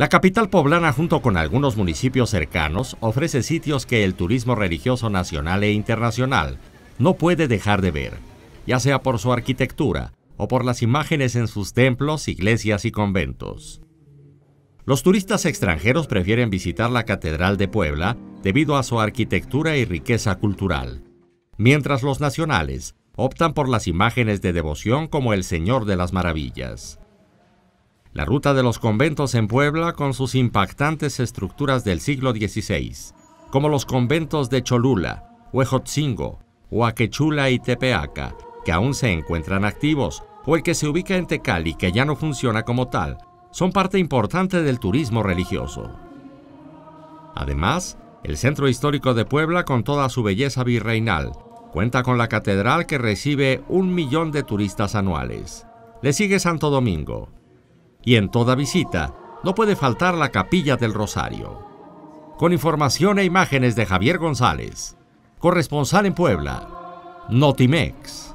La capital poblana junto con algunos municipios cercanos ofrece sitios que el turismo religioso nacional e internacional no puede dejar de ver, ya sea por su arquitectura o por las imágenes en sus templos, iglesias y conventos. Los turistas extranjeros prefieren visitar la Catedral de Puebla debido a su arquitectura y riqueza cultural, mientras los nacionales optan por las imágenes de devoción como el Señor de las Maravillas la ruta de los conventos en Puebla con sus impactantes estructuras del siglo XVI, como los conventos de Cholula, Huejotzingo, Huaquechula y Tepeaca, que aún se encuentran activos, o el que se ubica en Tecali, que ya no funciona como tal, son parte importante del turismo religioso. Además, el centro histórico de Puebla, con toda su belleza virreinal, cuenta con la catedral que recibe un millón de turistas anuales. Le sigue Santo Domingo, y en toda visita no puede faltar la capilla del Rosario. Con información e imágenes de Javier González, corresponsal en Puebla, Notimex.